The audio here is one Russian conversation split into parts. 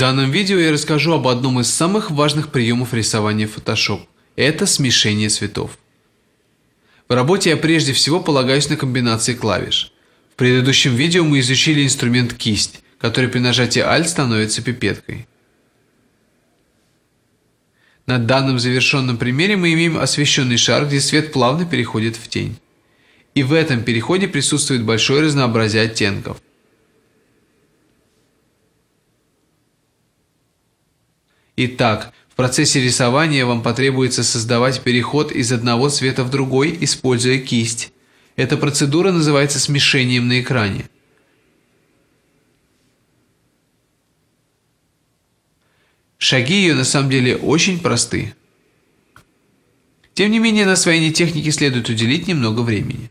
данном видео я расскажу об одном из самых важных приемов рисования в Photoshop – это смешение цветов. В работе я прежде всего полагаюсь на комбинации клавиш. В предыдущем видео мы изучили инструмент кисть, который при нажатии Alt становится пипеткой. На данном завершенном примере мы имеем освещенный шар, где свет плавно переходит в тень. И в этом переходе присутствует большое разнообразие оттенков – Итак, в процессе рисования вам потребуется создавать переход из одного цвета в другой, используя кисть. Эта процедура называется смешением на экране. Шаги ее на самом деле очень просты. Тем не менее, на освоение техники следует уделить немного времени.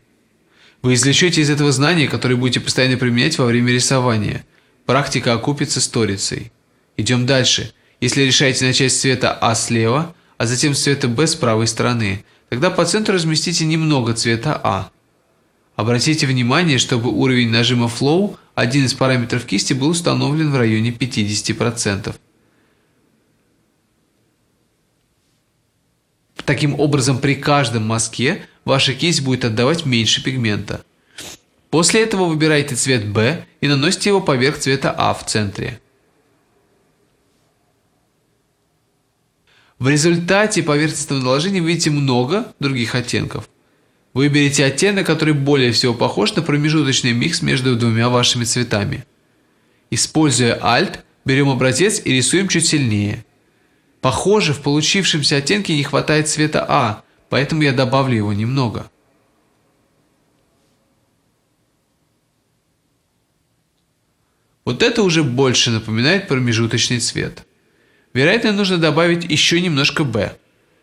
Вы извлечете из этого знания, которое будете постоянно применять во время рисования. Практика окупится сторицей. Идем дальше. Если решаете начать с цвета А слева, а затем с цвета Б с правой стороны, тогда по центру разместите немного цвета А. Обратите внимание, чтобы уровень нажима Flow, один из параметров кисти, был установлен в районе 50%. Таким образом, при каждом мазке ваша кисть будет отдавать меньше пигмента. После этого выбирайте цвет B и наносите его поверх цвета А в центре. В результате поверхностного наложения вы видите много других оттенков. Выберите оттенок, который более всего похож на промежуточный микс между двумя вашими цветами. Используя Alt, берем образец и рисуем чуть сильнее. Похоже, в получившемся оттенке не хватает цвета А, поэтому я добавлю его немного. Вот это уже больше напоминает промежуточный цвет. Вероятно, нужно добавить еще немножко «Б».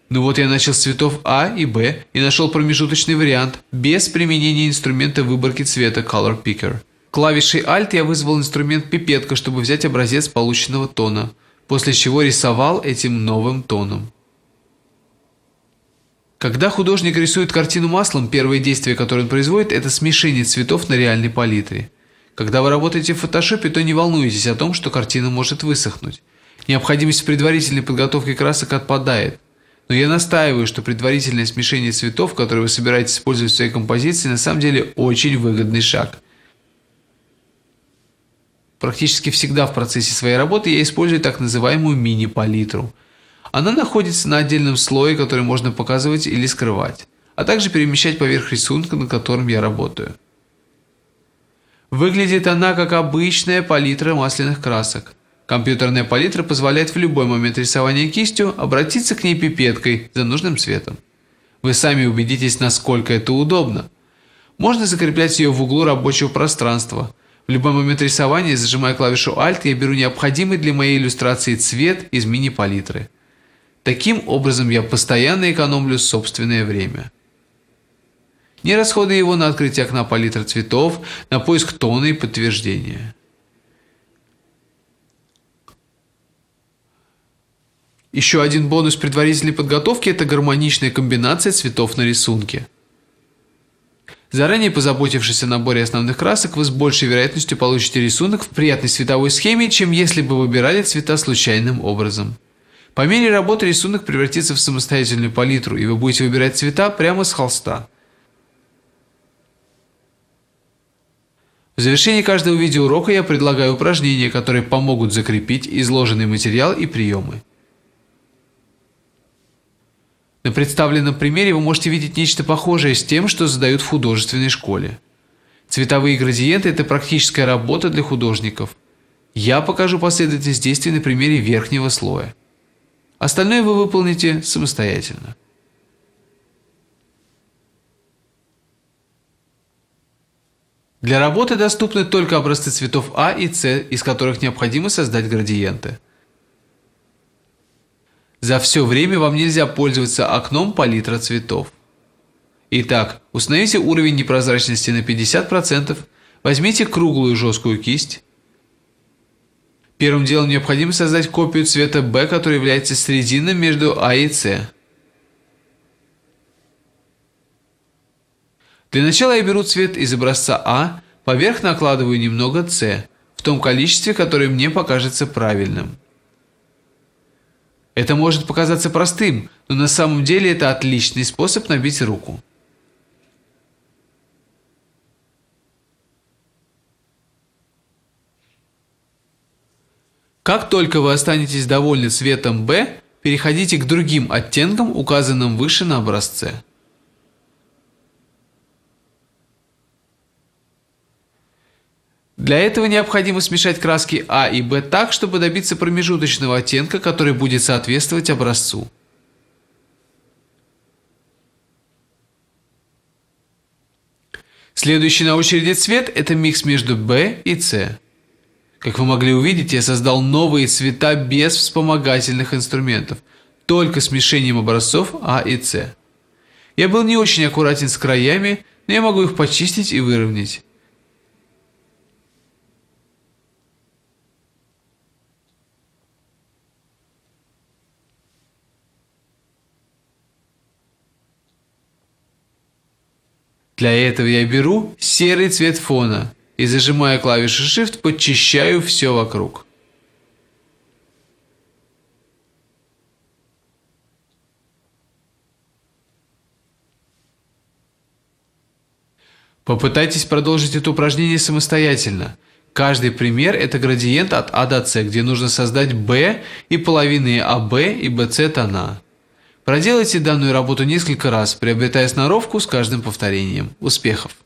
Ну вот я начал с цветов А и Б и нашел промежуточный вариант без применения инструмента выборки цвета Color Picker. Клавишей Alt я вызвал инструмент пипетка, чтобы взять образец полученного тона, после чего рисовал этим новым тоном. Когда художник рисует картину маслом, первое действие, которое он производит, это смешение цветов на реальной палитре. Когда вы работаете в фотошопе, то не волнуйтесь о том, что картина может высохнуть необходимость предварительной подготовки красок отпадает. Но я настаиваю, что предварительное смешение цветов, которые вы собираетесь использовать в своей композиции, на самом деле очень выгодный шаг. Практически всегда в процессе своей работы я использую так называемую мини-палитру. Она находится на отдельном слое, который можно показывать или скрывать, а также перемещать поверх рисунка, на котором я работаю. Выглядит она как обычная палитра масляных красок. Компьютерная палитра позволяет в любой момент рисования кистью обратиться к ней пипеткой за нужным цветом. Вы сами убедитесь, насколько это удобно. Можно закреплять ее в углу рабочего пространства. В любой момент рисования, зажимая клавишу Alt, я беру необходимый для моей иллюстрации цвет из мини-палитры. Таким образом я постоянно экономлю собственное время. Не расходуя его на открытие окна палитры цветов, на поиск тона и подтверждения. Еще один бонус предварительной подготовки – это гармоничная комбинация цветов на рисунке. Заранее позаботившись о наборе основных красок, вы с большей вероятностью получите рисунок в приятной цветовой схеме, чем если бы выбирали цвета случайным образом. По мере работы рисунок превратится в самостоятельную палитру, и вы будете выбирать цвета прямо с холста. В завершении каждого видеоурока я предлагаю упражнения, которые помогут закрепить изложенный материал и приемы. На представленном примере вы можете видеть нечто похожее с тем, что задают в художественной школе. Цветовые градиенты – это практическая работа для художников. Я покажу последовательность действий на примере верхнего слоя. Остальное вы выполните самостоятельно. Для работы доступны только образцы цветов А и С, из которых необходимо создать градиенты. За все время вам нельзя пользоваться окном палитра цветов. Итак, установите уровень непрозрачности на 50%, возьмите круглую жесткую кисть. Первым делом необходимо создать копию цвета B, который является серединой между A «А» и C. Для начала я беру цвет из образца А, поверх накладываю немного С, в том количестве, которое мне покажется правильным. Это может показаться простым, но на самом деле это отличный способ набить руку. Как только вы останетесь довольны цветом B, переходите к другим оттенкам, указанным выше на образце. Для этого необходимо смешать краски А и Б так, чтобы добиться промежуточного оттенка, который будет соответствовать образцу. Следующий на очереди цвет – это микс между B и C. Как вы могли увидеть, я создал новые цвета без вспомогательных инструментов, только смешением образцов А и С. Я был не очень аккуратен с краями, но я могу их почистить и выровнять. Для этого я беру серый цвет фона и, зажимая клавишу Shift, подчищаю все вокруг. Попытайтесь продолжить это упражнение самостоятельно. Каждый пример – это градиент от А до С, где нужно создать Б и половины АБ и БЦ тона. Проделайте данную работу несколько раз, приобретая сноровку с каждым повторением. Успехов!